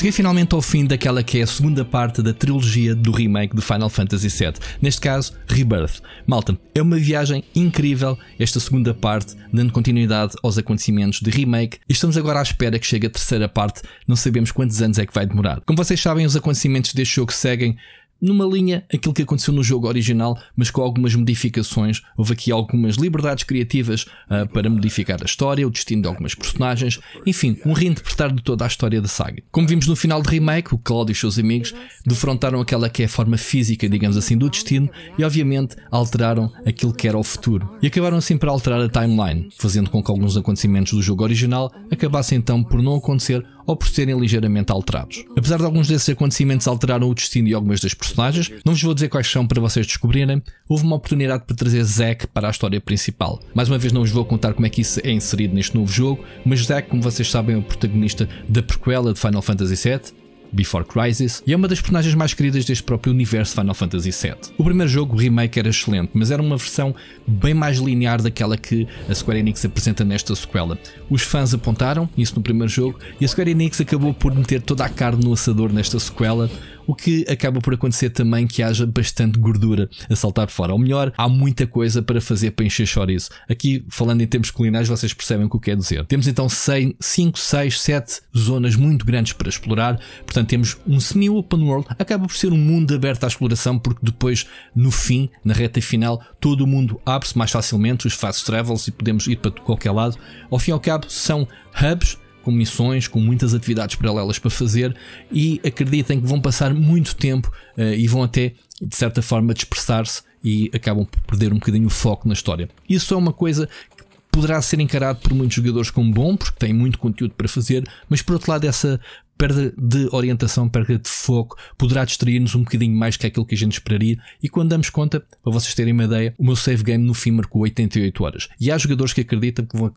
Cheguei finalmente ao fim daquela que é a segunda parte da trilogia do remake de Final Fantasy VII, neste caso Rebirth. Malta, é uma viagem incrível esta segunda parte, dando continuidade aos acontecimentos de remake e estamos agora à espera que chegue a terceira parte, não sabemos quantos anos é que vai demorar. Como vocês sabem, os acontecimentos deste jogo seguem numa linha aquilo que aconteceu no jogo original, mas com algumas modificações. Houve aqui algumas liberdades criativas uh, para modificar a história, o destino de algumas personagens, enfim, um reinterpretar de toda a história da saga. Como vimos no final do remake, o Claudio e os seus amigos defrontaram aquela que é a forma física, digamos assim, do destino e, obviamente, alteraram aquilo que era o futuro. E acabaram assim por alterar a timeline, fazendo com que alguns acontecimentos do jogo original acabassem então por não acontecer ou por serem ligeiramente alterados. Apesar de alguns desses acontecimentos alteraram o destino de algumas das personagens, não vos vou dizer quais são para vocês descobrirem, houve uma oportunidade para trazer Zack para a história principal. Mais uma vez não vos vou contar como é que isso é inserido neste novo jogo, mas Zack, como vocês sabem, é o protagonista da prequela de Final Fantasy VII Before Crisis, e é uma das personagens mais queridas deste próprio universo Final Fantasy VII. O primeiro jogo, o remake, era excelente, mas era uma versão bem mais linear daquela que a Square Enix apresenta nesta sequela. Os fãs apontaram isso no primeiro jogo e a Square Enix acabou por meter toda a carne no assador nesta sequela o que acaba por acontecer também que haja bastante gordura a saltar fora. Ou melhor, há muita coisa para fazer para encher chorizo. Aqui, falando em termos culinários, vocês percebem o que eu quero dizer. Temos então 5, 6, 7 zonas muito grandes para explorar, portanto temos um semi-open world, acaba por ser um mundo aberto à exploração, porque depois, no fim, na reta final, todo o mundo abre-se mais facilmente, os fast travels e podemos ir para qualquer lado. Ao fim e ao cabo, são hubs com missões, com muitas atividades paralelas para fazer e acreditem que vão passar muito tempo uh, e vão até, de certa forma, dispersar-se e acabam por perder um bocadinho o foco na história. Isso é uma coisa que poderá ser encarado por muitos jogadores como bom, porque tem muito conteúdo para fazer, mas por outro lado, essa perda de orientação, perda de foco, poderá distrair-nos um bocadinho mais que aquilo que a gente esperaria. E quando damos conta, para vocês terem uma ideia, o meu save game no fim marcou 88 horas. E há jogadores que acreditam que vão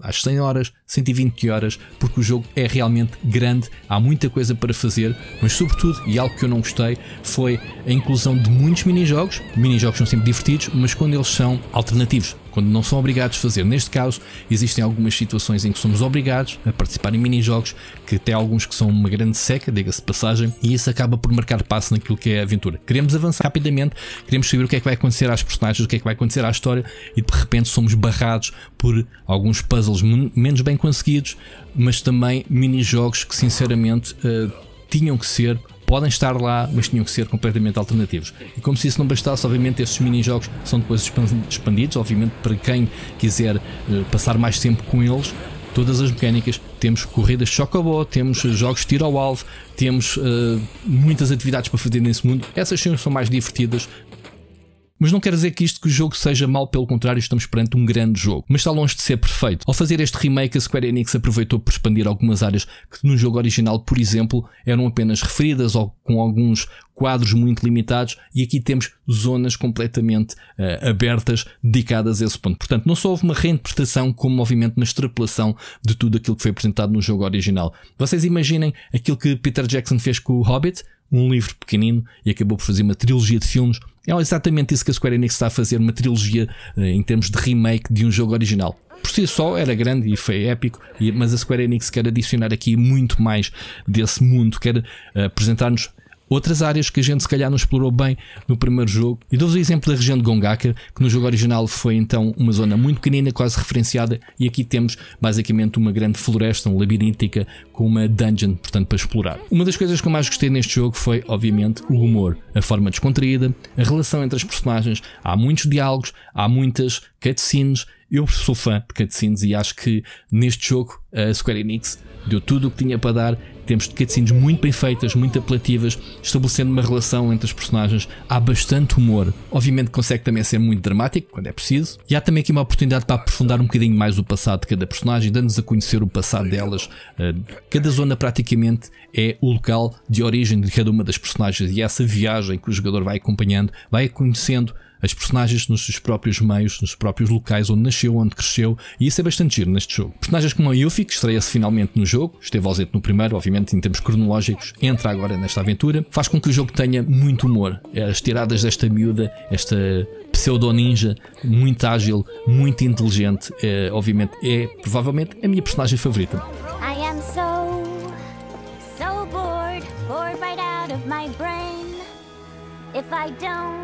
às 100 horas, 120 horas, porque o jogo é realmente grande, há muita coisa para fazer, mas sobretudo, e algo que eu não gostei, foi a inclusão de muitos minijogos. Minijogos são sempre divertidos, mas quando eles são alternativos, quando não são obrigados a fazer. Neste caso, existem algumas situações em que somos obrigados a participar em mini-jogos, que até alguns que são uma grande seca, diga-se passagem, e isso acaba por marcar passo naquilo que é a aventura. Queremos avançar rapidamente, queremos saber o que é que vai acontecer às personagens, o que é que vai acontecer à história, e de repente somos barrados por alguns puzzles menos bem conseguidos, mas também mini-jogos que sinceramente uh, tinham que ser podem estar lá, mas tinham que ser completamente alternativos. E como se isso não bastasse, obviamente esses mini-jogos são depois expandidos, obviamente para quem quiser eh, passar mais tempo com eles, todas as mecânicas, temos corridas de chocobó, temos jogos de tiro ao alvo, temos uh, muitas atividades para fazer nesse mundo. Essas sim são mais divertidas mas não quer dizer que isto que o jogo seja mal, pelo contrário, estamos perante um grande jogo. Mas está longe de ser perfeito. Ao fazer este remake, a Square Enix aproveitou para expandir algumas áreas que no jogo original, por exemplo, eram apenas referidas ou com alguns quadros muito limitados e aqui temos zonas completamente uh, abertas dedicadas a esse ponto. Portanto, não só houve uma reinterpretação como movimento uma extrapolação de tudo aquilo que foi apresentado no jogo original. Vocês imaginem aquilo que Peter Jackson fez com o Hobbit, um livro pequenino e acabou por fazer uma trilogia de filmes é exatamente isso que a Square Enix está a fazer, uma trilogia eh, em termos de remake de um jogo original. Por si só era grande e foi épico, mas a Square Enix quer adicionar aqui muito mais desse mundo, quer eh, apresentar-nos outras áreas que a gente se calhar não explorou bem no primeiro jogo. E dou-vos o exemplo da região de Gongaka, que no jogo original foi então uma zona muito pequenina, quase referenciada, e aqui temos basicamente uma grande floresta, um labiríntica, com uma dungeon, portanto, para explorar. Uma das coisas que eu mais gostei neste jogo foi, obviamente, o humor, a forma descontraída, a relação entre as personagens. Há muitos diálogos, há muitas cutscenes, eu sou fã de cutscenes e acho que neste jogo a Square Enix deu tudo o que tinha para dar temos cutscenes muito bem feitas, muito apelativas, estabelecendo uma relação entre as personagens. Há bastante humor. Obviamente consegue também ser muito dramático, quando é preciso. E há também aqui uma oportunidade para aprofundar um bocadinho mais o passado de cada personagem, dando-nos a conhecer o passado delas. Eh, cada zona praticamente é o local de origem de cada uma das personagens. E essa viagem que o jogador vai acompanhando, vai conhecendo as personagens nos seus próprios meios, nos próprios locais onde nasceu, onde cresceu, e isso é bastante giro neste jogo. Personagens como a Yuffie, que estreia-se finalmente no jogo, esteve ausente no primeiro, obviamente em termos cronológicos, entra agora nesta aventura, faz com que o jogo tenha muito humor. As tiradas desta miúda, esta pseudo ninja, muito ágil, muito inteligente, é, obviamente é provavelmente a minha personagem favorita. I am so, so bored, bored right out of my brain. If I don't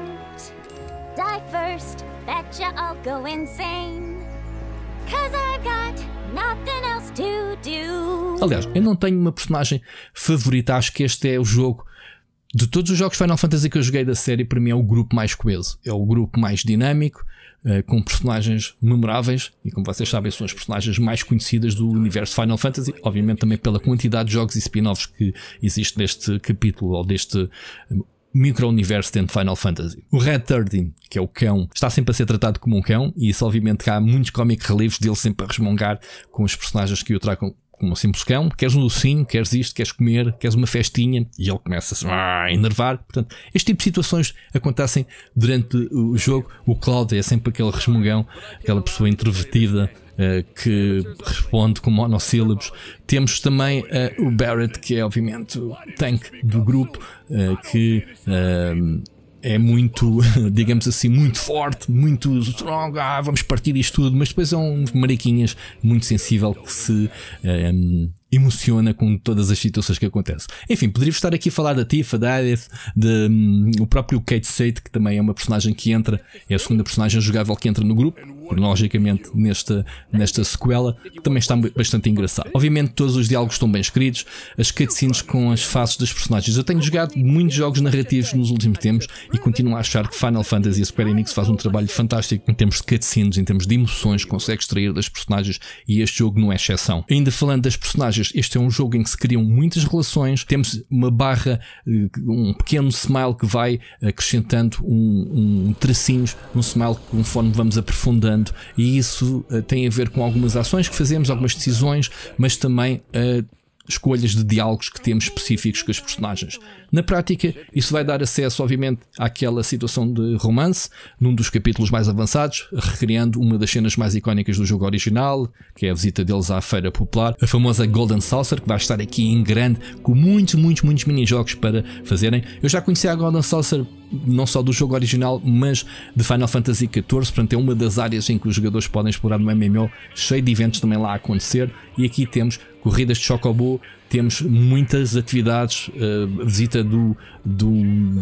die first. I'll go insane. Cause I've got nothing else to do. Aliás, eu não tenho uma personagem favorita. Acho que este é o jogo. De todos os jogos Final Fantasy que eu joguei da série, para mim é o grupo mais coeso. É o grupo mais dinâmico, eh, com personagens memoráveis e, como vocês sabem, são as personagens mais conhecidas do universo Final Fantasy. Obviamente, também pela quantidade de jogos e spin-offs que existe neste capítulo ou deste micro-universo dentro de Final Fantasy. O Red 13, que é o cão, está sempre a ser tratado como um cão, e isso obviamente há muitos comic relevos dele sempre a resmungar com os personagens que o tragam como um simples cão, queres um docinho, queres isto, queres comer, queres uma festinha, e ele começa a, ah, a enervar. Portanto, este tipo de situações acontecem durante o jogo. O Cloud é sempre aquele resmungão, aquela pessoa introvertida eh, que responde com monossílabos. Temos também eh, o Barrett, que é obviamente o tanque do grupo, eh, que é muito, digamos assim, muito forte, muito strong, ah, vamos partir isto tudo, mas depois é um mariquinhas muito sensível que se emociona com todas as situações que acontecem. Enfim, poderia estar aqui a falar da Tifa, da Edith, de, um, o próprio Kate Sade, que também é uma personagem que entra, é a segunda personagem jogável que entra no grupo, cronologicamente nesta, nesta sequela, que também está bastante engraçado. Obviamente todos os diálogos estão bem escritos, as cutscenes com as faces dos personagens. Eu tenho jogado muitos jogos narrativos nos últimos tempos e continuo a achar que Final Fantasy e Square Enix faz um trabalho fantástico em termos de cutscenes, em termos de emoções consegue extrair das personagens e este jogo não é exceção. Ainda falando das personagens este é um jogo em que se criam muitas relações. Temos uma barra, eh, um pequeno smile que vai acrescentando um, um tracinhos um smile conforme vamos aprofundando. E isso eh, tem a ver com algumas ações que fazemos, algumas decisões, mas também uh, escolhas de diálogos que temos específicos com as personagens. Na prática, isso vai dar acesso, obviamente, àquela situação de romance, num dos capítulos mais avançados, recriando uma das cenas mais icónicas do jogo original, que é a visita deles à feira popular, a famosa Golden Saucer, que vai estar aqui em grande, com muitos, muitos, muitos mini-jogos para fazerem. Eu já conhecia a Golden Saucer não só do jogo original, mas de Final Fantasy XIV. Portanto, é uma das áreas em que os jogadores podem explorar no MMO, cheio de eventos também lá a acontecer. E aqui temos corridas de Chocobo, temos muitas atividades, uh, visita do, do,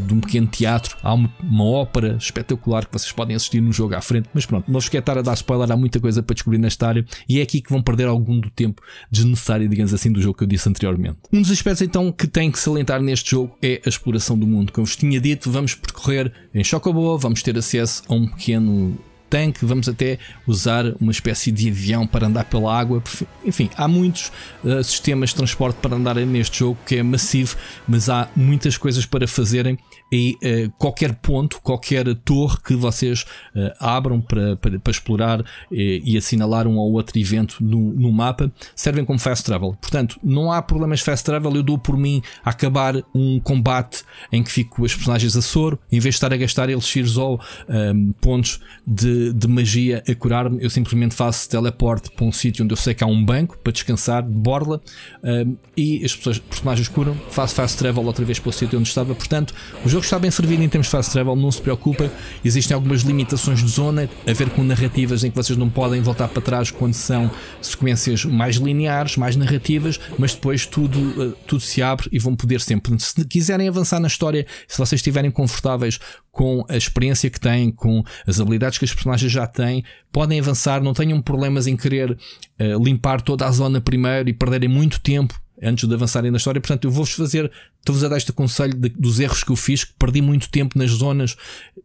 de um pequeno teatro, há uma, uma, ópera espetacular que vocês podem assistir no jogo à frente, mas pronto, não vos quero estar a dar spoiler, há muita coisa para descobrir nesta área e é aqui que vão perder algum do tempo desnecessário, digamos assim, do jogo que eu disse anteriormente. Um dos aspectos então que tem que salientar neste jogo é a exploração do mundo. Como vos tinha dito, vamos percorrer em Chocobo, vamos ter acesso a um pequeno tanque, vamos até usar uma espécie de avião para andar pela água. Enfim, há muitos uh, sistemas de transporte para andar neste jogo que é massivo, mas há muitas coisas para fazerem e uh, qualquer ponto, qualquer torre que vocês uh, abram para, para, para explorar e assinalar um ou outro evento no, no mapa servem como fast travel. Portanto, não há problemas fast travel. Eu dou por mim a acabar um combate em que fico com os personagens a soro, em vez de estar a gastar elixires ou um, ehm, pontos de de, magia a curar-me, eu simplesmente faço teleporte para um sítio onde eu sei que há um banco para descansar, de borla, um, e as pessoas, personagens curam, faço fast travel outra vez para o sítio onde estava. Portanto, o jogo está bem servido em termos de fast travel, não se preocupa. existem algumas limitações de zona a ver com narrativas em que vocês não podem voltar para trás quando são sequências mais lineares, mais narrativas, mas depois tudo, eh, tudo se abre e vão poder sempre. Se quiserem avançar na história, se vocês estiverem confortáveis com a experiência que têm, com as habilidades que as personagens personagem já tem, podem avançar, não tenham problemas em querer uh, limpar toda a zona primeiro e perderem muito tempo antes de avançarem na história. Portanto, eu vou-vos fazer, estou-vos a dar este conselho de, dos erros que eu fiz, que perdi muito tempo nas zonas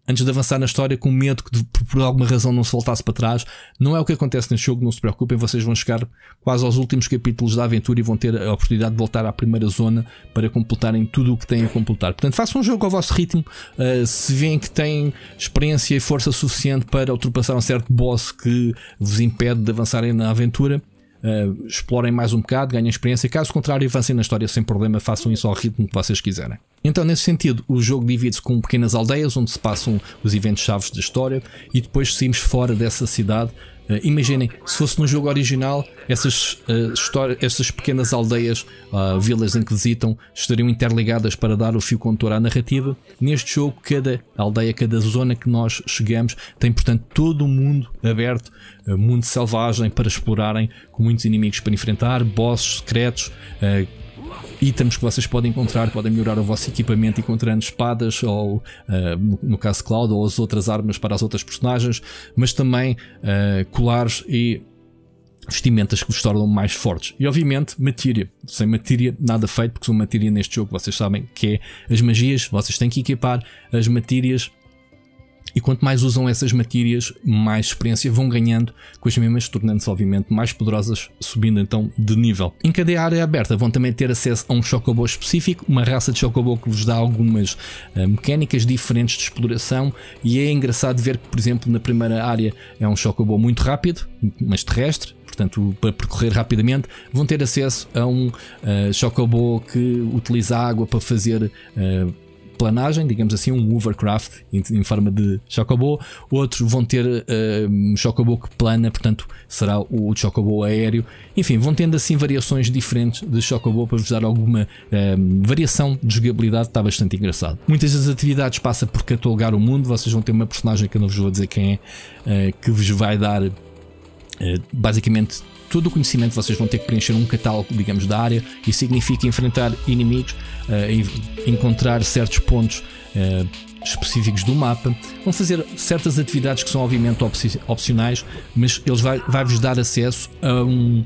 antes de avançar na história, com medo que por alguma razão não se voltasse para trás. Não é o que acontece neste jogo, não se preocupem, vocês vão chegar quase aos últimos capítulos da aventura e vão ter a oportunidade de voltar à primeira zona para completarem tudo o que têm a completar. Portanto, façam um jogo ao vosso ritmo, uh, se veem que têm experiência e força suficiente para ultrapassar um certo boss que vos impede de avançarem na aventura uh, explorem mais um bocado, ganhem experiência. Caso contrário, avancem na história sem problema, façam isso ao ritmo que vocês quiserem. Então, nesse sentido, o jogo divide-se com pequenas aldeias onde se passam os eventos chaves da história e depois saímos fora dessa cidade Uh, imaginem, se fosse no jogo original, essas, uh, eh, histórias, essas pequenas aldeias, uh, vilas em que visitam, estariam interligadas para dar o fio condutor à narrativa. Neste jogo, cada aldeia, cada zona que nós chegamos, tem, portanto, todo o mundo aberto, uh, mundo selvagem para explorarem, com muitos inimigos para enfrentar, bosses secretos itens que vocês podem encontrar, podem melhorar o vosso equipamento encontrando espadas ou, uh, no caso Cloud, ou as outras armas para as outras personagens, mas também uh, colares e vestimentas que vos tornam mais fortes. E obviamente, matéria. Sem matéria, nada feito, porque são matéria neste jogo, vocês sabem que é as magias, vocês têm que equipar as matérias e quanto mais usam essas matérias, mais experiência vão ganhando com as mesmas, tornando-se obviamente mais poderosas, subindo então de nível. Em cada área aberta vão também ter acesso a um chocobo específico, uma raça de chocobo que vos dá algumas uh, mecânicas diferentes de exploração e é engraçado ver que, por exemplo, na primeira área é um chocobo muito rápido, mas terrestre, portanto, para percorrer rapidamente, vão ter acesso a um uh, chocobo que utiliza água para fazer uh, planagem, digamos assim, um hovercraft em, forma de chocobo. Outros vão ter um eh, chocobo que plana, portanto será o, chocobo aéreo. Enfim, vão tendo assim variações diferentes de chocobo para vos dar alguma um, eh, variação de jogabilidade, está bastante engraçado. Muitas das atividades passa por catalogar o mundo, vocês vão ter uma personagem que eu não vos vou dizer quem é, eh, que vos vai dar basicamente todo o conhecimento vocês vão ter que preencher um catálogo, digamos, da área e significa enfrentar inimigos, uh, encontrar certos pontos uh, específicos do mapa, vão fazer certas atividades que são obviamente opcionais, mas eles vai, vai vos dar acesso a um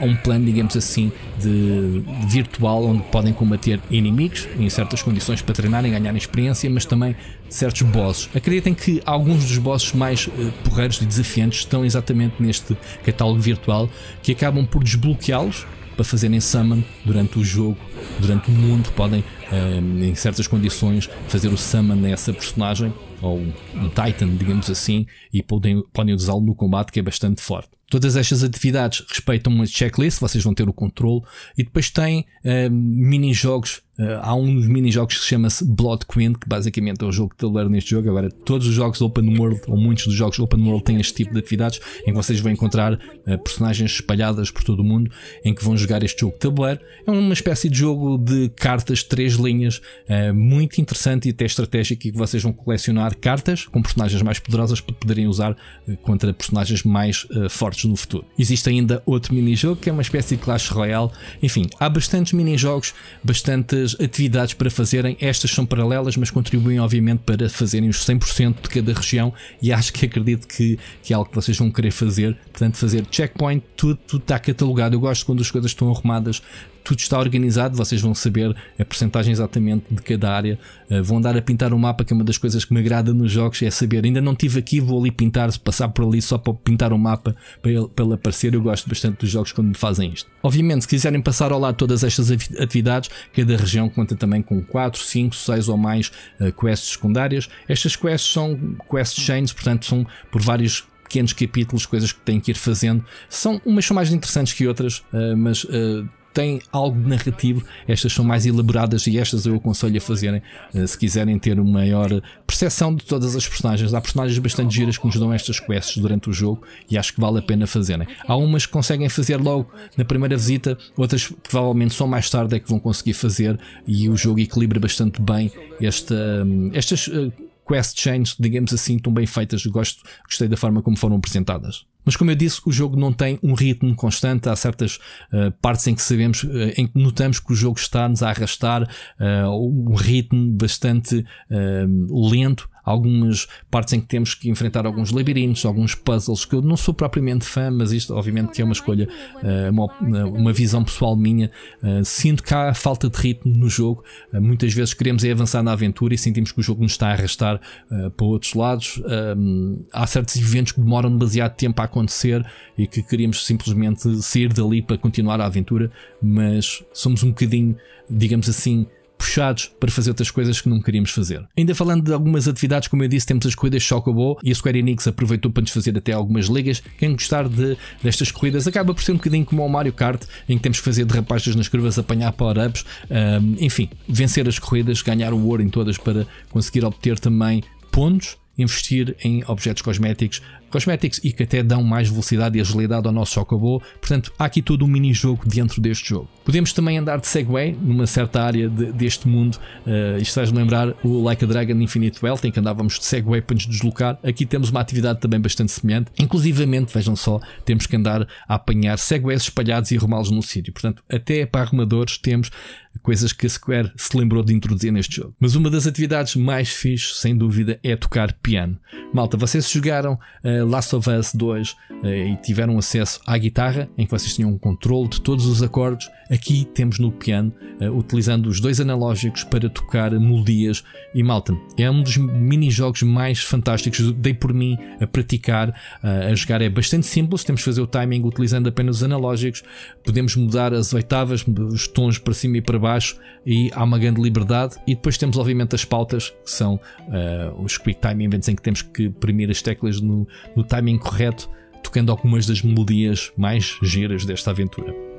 a um plano, digamos assim, de virtual onde podem combater inimigos em certas condições para treinarem, ganharem experiência, mas também certos bosses. Acreditem que alguns dos bosses mais eh, porreiros e desafiantes estão exatamente neste catálogo virtual que acabam por desbloqueá-los para fazerem summon durante o jogo, durante o mundo, podem eh, em certas condições fazer o summon a essa personagem ou um Titan, digamos assim, e podem, podem usá-lo no combate que é bastante forte. Todas estas atividades respeitam uma checklist, vocês vão ter o controle, e depois tem uh, eh, mini-jogos. Uh, há um dos mini-jogos que chama-se Blood Queen, que basicamente é o jogo de tabuleiro neste jogo. Agora, todos os jogos Open World, ou muitos dos jogos Open World, têm este tipo de atividades, em que vocês vão encontrar uh, personagens espalhadas por todo o mundo, em que vão jogar este jogo de tabuleiro. É uma espécie de jogo de cartas, três linhas, uh, muito interessante e até estratégico, e que vocês vão colecionar cartas com personagens mais poderosas para poderem usar contra personagens mais fortes no futuro. Existe ainda outro minijogo que é uma espécie de Clash Royale. Enfim, há bastantes minijogos, bastantes atividades para fazerem. Estas são paralelas, mas contribuem obviamente para fazerem os 100% de cada região e acho que acredito que, que é algo que vocês vão querer fazer. Portanto, fazer checkpoint, tudo, tudo está catalogado. Eu gosto quando as coisas estão arrumadas tudo está organizado, vocês vão saber a porcentagem exatamente de cada área. Uh, eh, vão andar a pintar o um mapa, que é uma das coisas que me agrada nos jogos, é saber. Ainda não tive aqui, vou ali pintar, passar por ali só para pintar o um mapa, para ele, para ele aparecer. Eu gosto bastante dos jogos quando me fazem isto. Obviamente, se quiserem passar ao lado todas estas atividades, cada região conta também com 4, 5, 6 ou mais uh, quests secundárias. Estas quests são quest chains, portanto, são por vários pequenos capítulos, coisas que têm que ir fazendo. São umas são mais interessantes que outras, eh, mas tem algo de narrativo, estas são mais elaboradas e estas eu aconselho a fazerem eh, se quiserem ter uma maior percepção de todas as personagens. Há personagens bastante giras que nos dão estas quests durante o jogo e acho que vale a pena fazerem. Há umas que conseguem fazer logo na primeira visita, outras provavelmente só mais tarde é que vão conseguir fazer e o jogo equilibra bastante bem esta, hum, estas eh, quest chains, digamos assim, tão bem feitas. Gosto, gostei da forma como foram apresentadas. Mas como eu disse, o jogo não tem um ritmo constante. Há certas uh, partes em que sabemos, uh, em que notamos que o jogo está-nos a arrastar uh, um ritmo bastante lento algumas partes em que temos que enfrentar alguns labirintos, alguns puzzles que eu não sou propriamente fã, mas isto obviamente que é uma escolha, eh, uma, eh, uma visão pessoal minha. Eh, sinto que há falta de ritmo no jogo. Muitas vezes queremos é avançar na aventura e sentimos que o jogo nos está a arrastar para outros lados. Ehm, há certos eventos que demoram demasiado tempo a acontecer e que queríamos simplesmente sair dali para continuar a aventura, mas somos um bocadinho, digamos assim, puxados para fazer outras coisas que não queríamos fazer. Ainda falando de algumas atividades, como eu disse, temos as corridas Chocobo e a Square Enix aproveitou para nos fazer até algumas ligas. Quem gostar de, destas corridas acaba por ser um bocadinho como ao Mario Kart, em que temos que fazer derrapagens nas curvas, apanhar power-ups, um, enfim, vencer as corridas, ganhar o ouro em todas para conseguir obter também pontos investir em objetos cosméticos, cosméticos e que até dão mais velocidade e agilidade ao nosso Chocobo, portanto há aqui todo um mini-jogo dentro deste jogo. Podemos também andar de Segway numa certa área de, deste mundo, uh, isto faz-me lembrar o Like a Dragon Infinite Wealth em que andávamos de Segway para nos deslocar, aqui temos uma atividade também bastante semelhante, inclusivamente, vejam só, temos que andar a apanhar Segways espalhados e arrumá-los no sítio, portanto até para arrumadores temos coisas que a Square se lembrou de introduzir neste jogo. Mas uma das atividades mais fixe, sem dúvida, é tocar piano. Malta, vocês jogaram uh, Last of Us 2 uh, eh, e tiveram acesso à guitarra, em que vocês tinham um controle de todos os acordes. Aqui temos no piano, uh, utilizando os dois analógicos para tocar melodias. E malta, é um dos mini-jogos mais fantásticos. Dei por mim a praticar, a jogar. É bastante simples, temos que fazer o timing utilizando apenas os analógicos. Podemos mudar as oitavas, os tons para cima e para baixo e há uma grande liberdade. E depois temos, obviamente, as pautas, que são uh, os quick time events em que temos que premir as teclas no, no timing correto, tocando algumas das melodias mais giras desta aventura.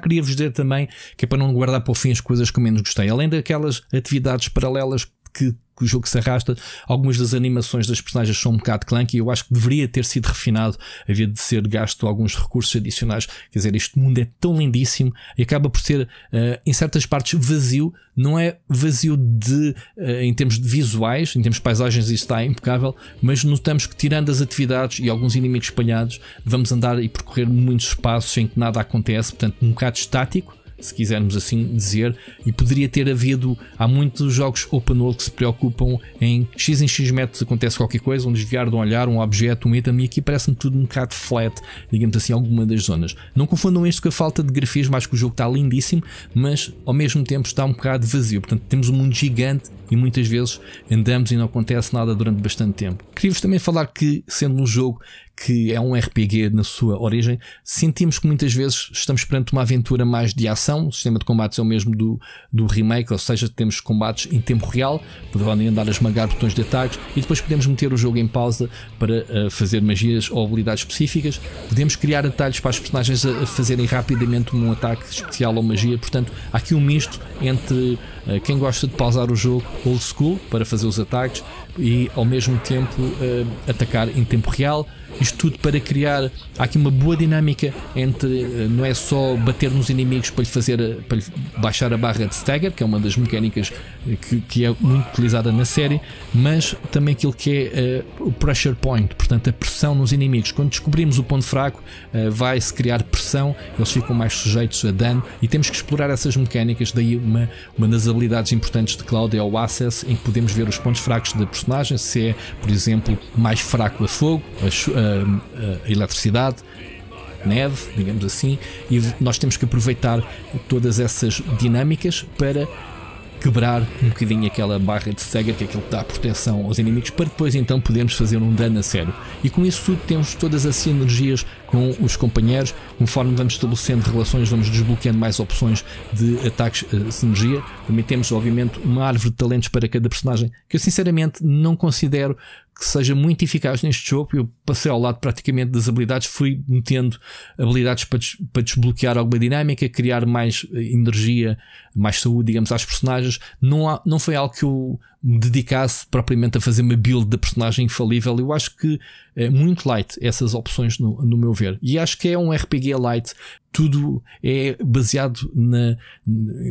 queria vos dizer também que é para não guardar para o fim as coisas que menos gostei. Além daquelas atividades paralelas que que o jogo se arrasta. Algumas das animações das personagens são um bocado clunky. Eu acho que deveria ter sido refinado, havia de ser gasto alguns recursos adicionais. Quer dizer, este mundo é tão lindíssimo e acaba por ser, uh, em certas partes, vazio. Não é vazio de, uh, em termos de visuais, em termos de paisagens, isso está impecável, mas notamos que, tirando as atividades e alguns inimigos espalhados, vamos andar e percorrer muitos espaços em que nada acontece, portanto, um bocado estático se quisermos assim dizer, e poderia ter havido. Há muitos jogos open world que se preocupam em X em X metros acontece qualquer coisa, um desviar de um olhar, um objeto, um item, e aqui parece-me tudo um bocado flat, digamos assim, alguma das zonas. Não confundam isto com a falta de grafismo, acho que o jogo está lindíssimo, mas ao mesmo tempo está um bocado vazio. Portanto, temos um mundo gigante e muitas vezes andamos e não acontece nada durante bastante tempo. Queria-vos também falar que, sendo um jogo que é um RPG na sua origem, sentimos que muitas vezes estamos perante uma aventura mais de ação. O sistema de combates é o mesmo do, do remake, ou seja, temos combates em tempo real, podem andar a esmagar botões de ataques e depois podemos meter o jogo em pausa para uh, fazer magias ou habilidades específicas. Podemos criar atalhos para os personagens a, a fazerem rapidamente um ataque especial ou magia. Portanto, há aqui um misto entre uh, quem gosta de pausar o jogo old school para fazer os ataques e ao mesmo tempo uh, atacar em tempo real isto tudo para criar há aqui uma boa dinâmica entre eh, não é só bater nos inimigos para lhe fazer eh, para lhe baixar a barra de stagger, que é uma das mecânicas eh, que, que é muito utilizada na série, mas também aquilo que é uh, o pressure point, portanto a pressão nos inimigos. Quando descobrimos o ponto fraco, uh, vai-se criar pressão, eles ficam mais sujeitos a dano e temos que explorar essas mecânicas. Daí uma, uma das habilidades importantes de Cloud é o Access, em que podemos ver os pontos fracos da personagem, se é, por exemplo, mais fraco a fogo, a, a, a eletricidade, neve, digamos assim, e nós temos que aproveitar todas essas dinâmicas para quebrar um bocadinho aquela barra de cega que é aquilo que dá proteção aos inimigos para depois então podermos fazer um dano a sério. E com isso tudo temos todas as sinergias com os companheiros, conforme vamos estabelecendo relações, vamos desbloqueando mais opções de ataques a eh, sinergia. Também temos, obviamente, uma árvore de talentos para cada personagem, que eu sinceramente não considero que seja muito eficaz neste jogo. Eu passei ao lado praticamente das habilidades, fui metendo habilidades para, des para desbloquear alguma dinâmica, criar mais eh, energia mais saúde, digamos, às personagens. Não, há, não foi algo que eu me dedicasse propriamente a fazer uma build da personagem infalível. Eu acho que é muito light essas opções, no, no meu ver. E acho que é um RPG light. Tudo é baseado na.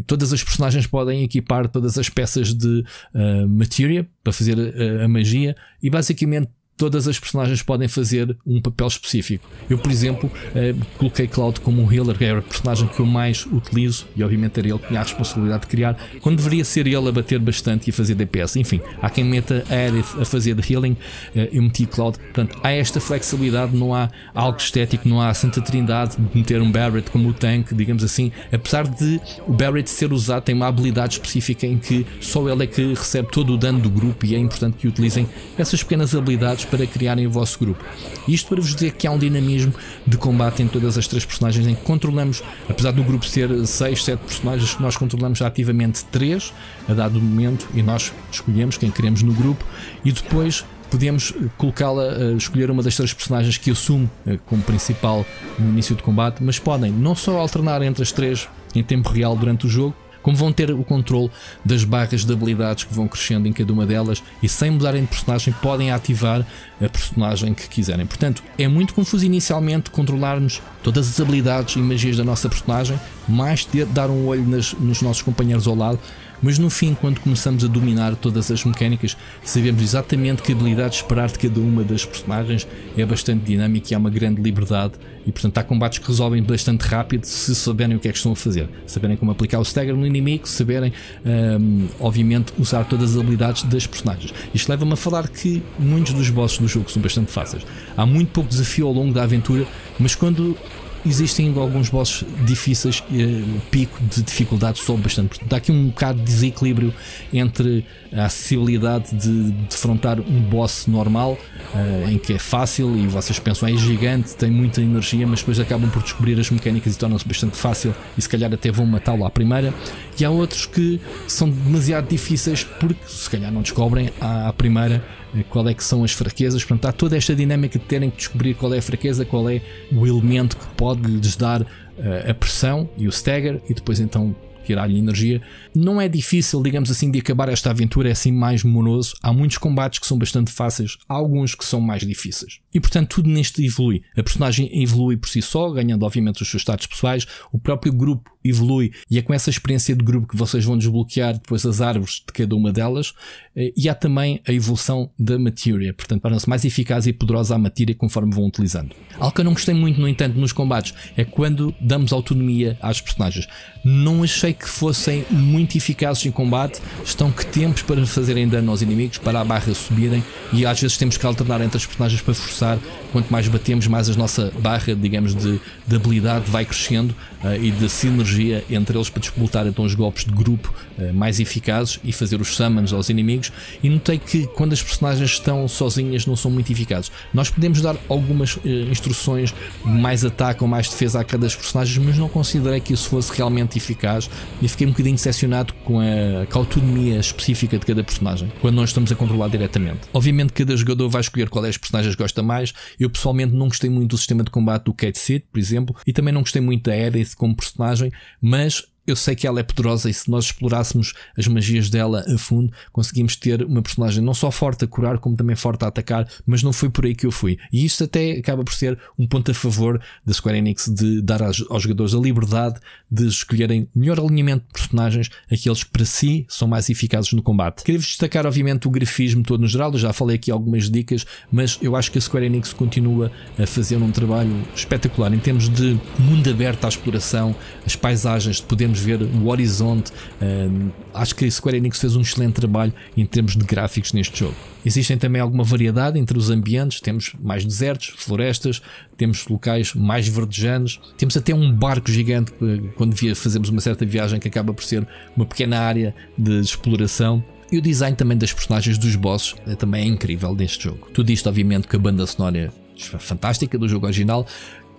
Todas as personagens podem equipar todas as peças de uh, matéria para fazer a, eh, a magia e basicamente todas as personagens podem fazer um papel específico. Eu, por exemplo, eh, coloquei Cloud como um healer, que era é a personagem que eu mais utilizo, e obviamente era ele que tinha a responsabilidade de criar, quando deveria ser ele a bater bastante e a fazer DPS. Enfim, há quem meta a Edith a fazer de healing, eh, eu meti Cloud. Portanto, há esta flexibilidade, não há algo estético, não há a Santa Trindade de meter um Barrett como o tanque, digamos assim, apesar de o Barrett ser usado, tem uma habilidade específica em que só ele é que recebe todo o dano do grupo e é importante que utilizem essas pequenas habilidades para criarem o vosso grupo. Isto para vos dizer que há um dinamismo de combate em todas as três personagens em que controlamos, apesar do grupo ser 6, 7 personagens, nós controlamos ativamente 3 a dado momento e nós escolhemos quem queremos no grupo e depois podemos eh, colocá-la, eh, escolher uma das três personagens que assume eh, como principal no início de combate, mas podem não só alternar entre as três em tempo real durante o jogo, como vão ter o controle das barras de habilidades que vão crescendo em cada uma delas e sem mudarem de personagem podem ativar a personagem que quiserem. Portanto, é muito confuso inicialmente controlarmos todas as habilidades e magias da nossa personagem, mais de dar um olho nas, nos nossos companheiros ao lado mas no fim, quando começamos a dominar todas as mecânicas, sabemos exatamente que habilidade esperar de cada uma das personagens é bastante dinâmica e há uma grande liberdade. E portanto, há combates que resolvem bastante rápido se souberem o que é que estão a fazer, saberem como aplicar o stagger no inimigo, saberem, hum, obviamente, usar todas as habilidades das personagens. Isto leva-me a falar que muitos dos bosses do jogo são bastante fáceis. Há muito pouco desafio ao longo da aventura, mas quando existem alguns bosses difíceis, eh, pico de dificuldade sobe bastante. Portanto, há aqui um bocado de desequilíbrio entre a acessibilidade de defrontar um boss normal, eh, em que é fácil e vocês pensam é gigante, tem muita energia, mas depois acabam por descobrir as mecânicas e tornam-se bastante fácil e se calhar até vão matá-lo à primeira. E há outros que são demasiado difíceis porque se calhar não descobrem à primeira eh, qual é que são as fraquezas. Portanto, há toda esta dinâmica de terem que descobrir qual é a fraqueza, qual é o elemento que pode lhes dar eh, a pressão e o stagger e depois então tirar-lhe energia. Não é difícil, digamos assim, de acabar esta aventura, é assim mais moroso. Há muitos combates que são bastante fáceis, há alguns que são mais difíceis. E portanto, tudo neste evolui. A personagem evolui por si só, ganhando obviamente os seus status pessoais, o próprio grupo evolui e é com essa experiência de grupo que vocês vão desbloquear depois as árvores de cada uma delas. Eh, e há também a evolução da matéria, portanto, para se mais eficaz e poderosa a matéria conforme vão utilizando. Algo que eu não gostei muito, no entanto, nos combates é quando damos autonomia às personagens. Não achei que fossem muito eficazes em combate, estão que tempos para fazerem dano aos inimigos, para a barra subirem e às vezes temos que alternar entre as personagens para forçar. Quanto mais batemos, mais a nossa barra, digamos, de de habilidade vai crescendo uh, e de sinergia entre eles para disputar então os golpes de grupo eh, mais eficazes e fazer os summons aos inimigos. E notei que quando as personagens estão sozinhas não são muito eficazes. Nós podemos dar algumas eh, instruções, mais ataque ou mais defesa a cada das personagens, mas não considerei que isso fosse realmente eficaz e fiquei um bocadinho decepcionado com a autonomia específica de cada personagem, quando nós estamos a controlar diretamente. Obviamente cada jogador vai escolher qual é as personagens que gosta mais. Eu pessoalmente não gostei muito do sistema de combate do Cat Seed, por exemplo, e também não gostei muito da Edith como personagem, mas eu sei que ela é poderosa e se nós explorássemos as magias dela a fundo, conseguimos ter uma personagem não só forte a curar, como também forte a atacar, mas não foi por aí que eu fui. E isto até acaba por ser um ponto a favor da Square Enix de dar aos, aos jogadores a liberdade de escolherem melhor alinhamento de personagens, aqueles que para si são mais eficazes no combate. Queria-vos destacar, obviamente, o grafismo todo no geral, eu já falei aqui algumas dicas, mas eu acho que a Square Enix continua a fazer um trabalho espetacular em termos de mundo aberto à exploração, as paisagens, de podermos ver o horizonte. Eh, acho que a Square Enix fez um excelente trabalho em termos de gráficos neste jogo. Existem também alguma variedade entre os ambientes, temos mais desertos, florestas, temos locais mais verdejantes, temos até um barco gigante eh, quando fazemos uma certa viagem que acaba por ser uma pequena área de exploração. E o design também das personagens dos bosses é, também é incrível neste jogo. Tudo isto, obviamente, que a banda sonora é fantástica do jogo original,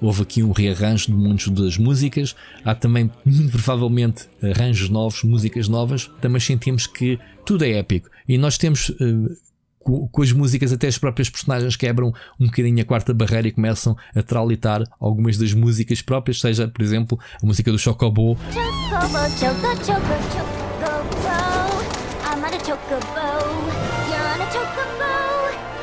houve aqui um rearranjo de muitas das músicas, há também, provavelmente, arranjos novos, músicas novas, também sentimos que tudo é épico. E nós temos eh, com, as músicas, até as próprias personagens quebram um bocadinho a quarta barreira e começam a tralitar algumas das músicas próprias, seja, por exemplo, a música do Chocobo. Chocobo, choco, choco, chocobo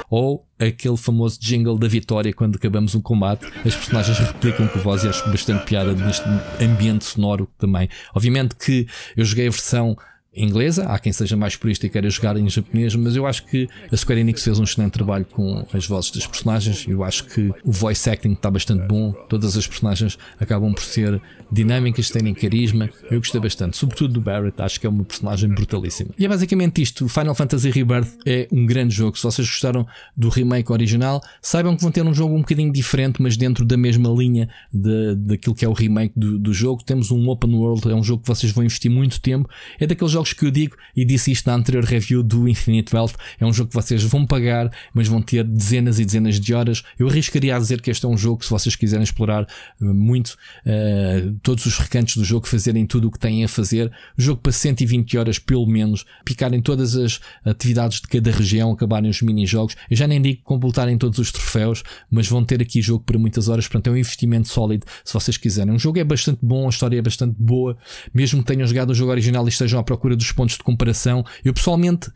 ou aquele famoso jingle da vitória quando acabamos um combate, as personagens replicam com voz e acho bastante piada neste ambiente sonoro também. Obviamente que eu joguei a versão inglesa. Há quem seja mais purista e queira jogar em japonês, mas eu acho que a Square Enix fez um excelente trabalho com as vozes das personagens. Eu acho que o voice acting está bastante bom. Todas as personagens acabam por ser dinâmicas, terem carisma. Eu gostei bastante, sobretudo do Barrett. Acho que é uma personagem brutalíssima. E é basicamente isto. Final Fantasy Rebirth é um grande jogo. Se vocês gostaram do remake original, saibam que vão ter um jogo um bocadinho diferente, mas dentro da mesma linha de, daquilo que é o remake do, do jogo. Temos um open world, é um jogo que vocês vão investir muito tempo. É daqueles jogos que eu digo, e disse isto na anterior review do Infinite Wealth, é um jogo que vocês vão pagar, mas vão ter dezenas e dezenas de horas. Eu arriscaria a dizer que este é um jogo, se vocês quiserem explorar eh, muito uh, todos os recantos do jogo, fazerem tudo o que têm a fazer, jogo para 120 horas pelo menos, picarem todas as atividades de cada região, acabarem os mini-jogos. Eu já nem digo completarem todos os troféus, mas vão ter aqui jogo para muitas horas, portanto é um investimento sólido se vocês quiserem. O jogo é bastante bom, a história é bastante boa, mesmo que tenham jogado o jogo original e estejam à procura procura dos pontos de comparação. Eu pessoalmente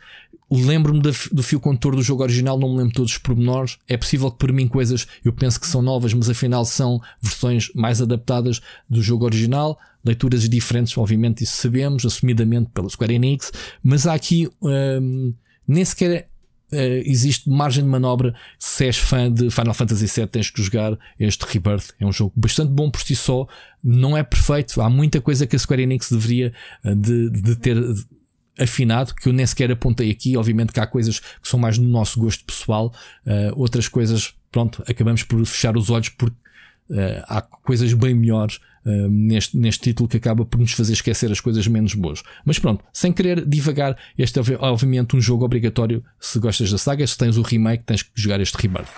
lembro-me do fio condutor do jogo original, não me lembro todos os pormenores. É possível que por mim coisas eu penso que são novas, mas afinal são versões mais adaptadas do jogo original. Leituras diferentes, obviamente, isso sabemos, assumidamente pela Square Enix. Mas há aqui. Hum, nem sequer eh, existe margem de manobra. Se és fã de Final Fantasy VII, tens que jogar este Rebirth. É um jogo bastante bom por si só, não é perfeito. Há muita coisa que a Square Enix deveria eh, de, de ter afinado, que eu nem sequer apontei aqui. Obviamente que há coisas que são mais no nosso gosto pessoal, eh, outras coisas, pronto, acabamos por fechar os olhos porque há coisas bem melhores uh, neste, neste título que acaba por nos fazer esquecer as coisas menos boas. Mas pronto, sem querer divagar, este é obviamente um jogo obrigatório se gostas da saga, se tens o remake, tens que jogar este rebirth.